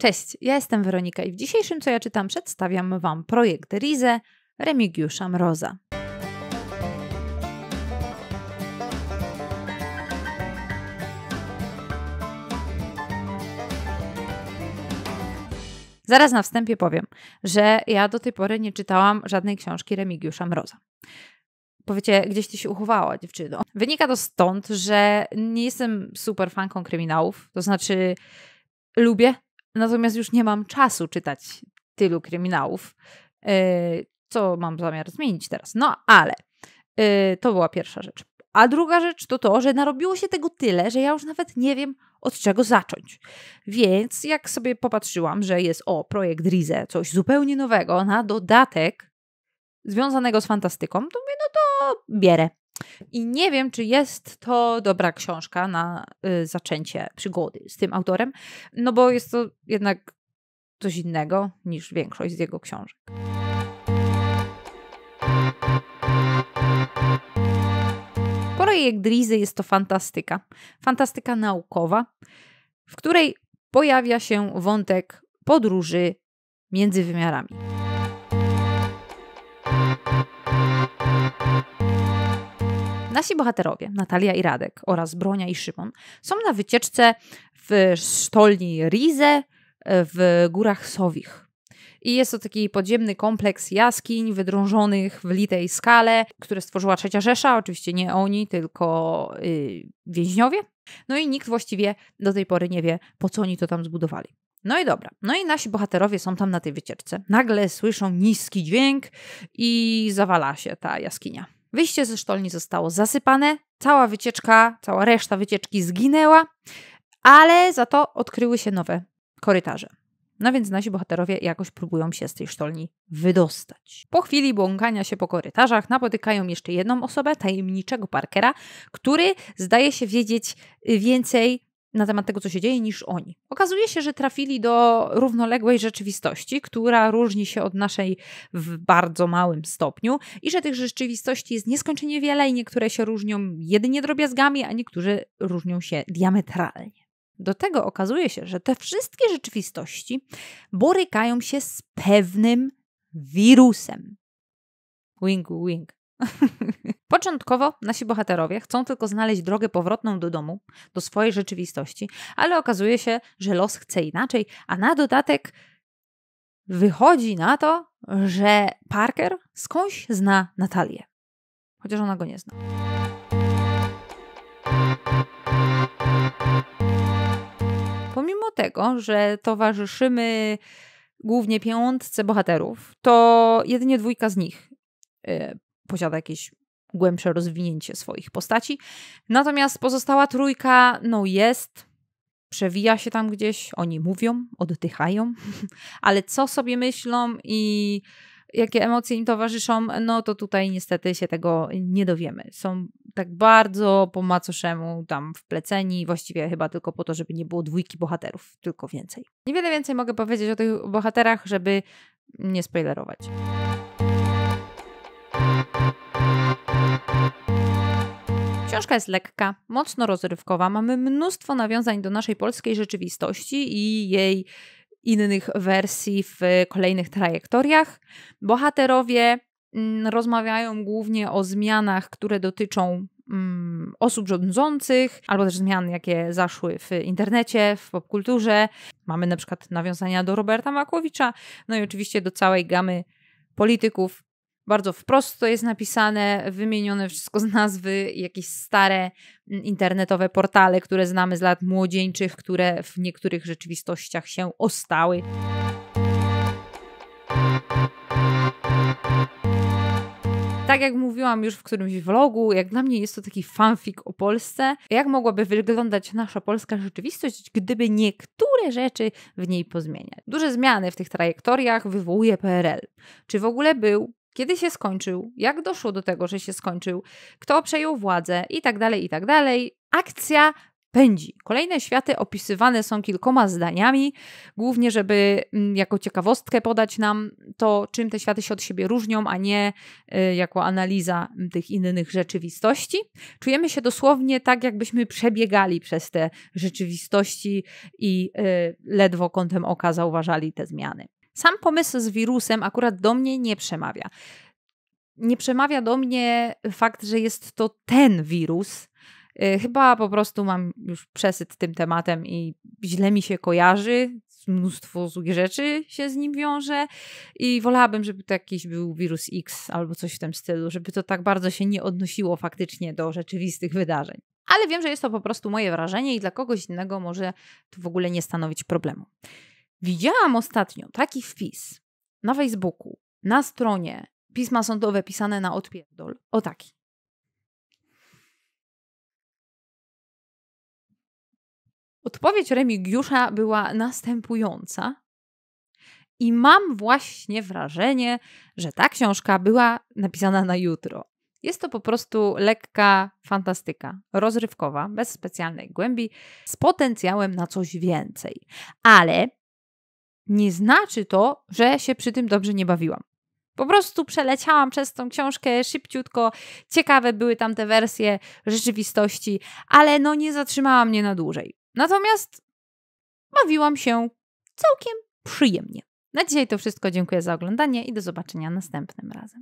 Cześć, ja jestem Weronika i w dzisiejszym Co ja czytam przedstawiam Wam projekt Rize Remigiusza Mroza. Zaraz na wstępie powiem, że ja do tej pory nie czytałam żadnej książki Remigiusza Mroza powiecie, gdzieś ty się uchowała, dziewczyno. Wynika to stąd, że nie jestem super fanką kryminałów, to znaczy lubię, Natomiast już nie mam czasu czytać tylu kryminałów, e, co mam zamiar zmienić teraz. No ale e, to była pierwsza rzecz. A druga rzecz to to, że narobiło się tego tyle, że ja już nawet nie wiem, od czego zacząć. Więc jak sobie popatrzyłam, że jest o projekt Rize, coś zupełnie nowego, na dodatek związanego z fantastyką, to mówię, no to bierę. I nie wiem, czy jest to dobra książka na y, zaczęcie przygody z tym autorem, no bo jest to jednak coś innego niż większość z jego książek. Projekt Drizy jest to fantastyka. Fantastyka naukowa, w której pojawia się wątek podróży między wymiarami. Nasi bohaterowie, Natalia i Radek oraz Bronia i Szymon, są na wycieczce w sztolni Rize e, w górach Sowich. I jest to taki podziemny kompleks jaskiń wydrążonych w litej skale, które stworzyła Trzecia Rzesza. Oczywiście nie oni, tylko yy, więźniowie. No i nikt właściwie do tej pory nie wie, po co oni to tam zbudowali. No i dobra. No i nasi bohaterowie są tam na tej wycieczce. Nagle słyszą niski dźwięk i zawala się ta jaskinia. Wyjście ze sztolni zostało zasypane, cała wycieczka, cała reszta wycieczki zginęła, ale za to odkryły się nowe korytarze. No więc nasi bohaterowie jakoś próbują się z tej sztolni wydostać. Po chwili błąkania się po korytarzach napotykają jeszcze jedną osobę, tajemniczego Parkera, który zdaje się wiedzieć więcej na temat tego, co się dzieje, niż oni. Okazuje się, że trafili do równoległej rzeczywistości, która różni się od naszej w bardzo małym stopniu i że tych rzeczywistości jest nieskończenie wiele i niektóre się różnią jedynie drobiazgami, a niektórzy różnią się diametralnie. Do tego okazuje się, że te wszystkie rzeczywistości borykają się z pewnym wirusem. Wing, wing. Początkowo nasi bohaterowie chcą tylko znaleźć drogę powrotną do domu, do swojej rzeczywistości, ale okazuje się, że los chce inaczej, a na dodatek wychodzi na to, że Parker skądś zna Natalię, chociaż ona go nie zna. Pomimo tego, że towarzyszymy głównie piątce bohaterów, to jedynie dwójka z nich y, posiada jakieś głębsze rozwinięcie swoich postaci. Natomiast pozostała trójka, no jest, przewija się tam gdzieś, oni mówią, oddychają, ale co sobie myślą i jakie emocje im towarzyszą, no to tutaj niestety się tego nie dowiemy. Są tak bardzo po macoszemu tam wpleceni, właściwie chyba tylko po to, żeby nie było dwójki bohaterów, tylko więcej. Niewiele więcej mogę powiedzieć o tych bohaterach, żeby nie spoilerować. Książka jest lekka, mocno rozrywkowa, mamy mnóstwo nawiązań do naszej polskiej rzeczywistości i jej innych wersji w kolejnych trajektoriach. Bohaterowie mm, rozmawiają głównie o zmianach, które dotyczą mm, osób rządzących, albo też zmian, jakie zaszły w internecie, w popkulturze. Mamy na przykład nawiązania do Roberta Makłowicza, no i oczywiście do całej gamy polityków, bardzo wprost to jest napisane, wymienione wszystko z nazwy, jakieś stare mm, internetowe portale, które znamy z lat młodzieńczych, które w niektórych rzeczywistościach się ostały. tak jak mówiłam już w którymś vlogu, jak dla mnie jest to taki fanfic o Polsce. Jak mogłaby wyglądać nasza polska rzeczywistość, gdyby niektóre rzeczy w niej pozmieniać? Duże zmiany w tych trajektoriach wywołuje PRL. Czy w ogóle był, kiedy się skończył, jak doszło do tego, że się skończył, kto przejął władzę i tak dalej, i tak dalej. Akcja pędzi. Kolejne światy opisywane są kilkoma zdaniami, głównie żeby mm, jako ciekawostkę podać nam to, czym te światy się od siebie różnią, a nie y, jako analiza mm, tych innych rzeczywistości. Czujemy się dosłownie tak, jakbyśmy przebiegali przez te rzeczywistości i y, ledwo kątem oka zauważali te zmiany. Sam pomysł z wirusem akurat do mnie nie przemawia. Nie przemawia do mnie fakt, że jest to ten wirus. Y, chyba po prostu mam już przesyt tym tematem i źle mi się kojarzy, mnóstwo złych rzeczy się z nim wiąże i wolałabym, żeby to jakiś był wirus X albo coś w tym stylu, żeby to tak bardzo się nie odnosiło faktycznie do rzeczywistych wydarzeń. Ale wiem, że jest to po prostu moje wrażenie i dla kogoś innego może to w ogóle nie stanowić problemu. Widziałam ostatnio taki wpis na Facebooku, na stronie pisma sądowe pisane na odpierdol. O taki. Odpowiedź Remigiusza była następująca. I mam właśnie wrażenie, że ta książka była napisana na jutro. Jest to po prostu lekka fantastyka, rozrywkowa, bez specjalnej głębi, z potencjałem na coś więcej. Ale nie znaczy to, że się przy tym dobrze nie bawiłam. Po prostu przeleciałam przez tą książkę szybciutko. Ciekawe były tam te wersje rzeczywistości, ale no nie zatrzymała mnie na dłużej. Natomiast bawiłam się całkiem przyjemnie. Na dzisiaj to wszystko. Dziękuję za oglądanie i do zobaczenia następnym razem.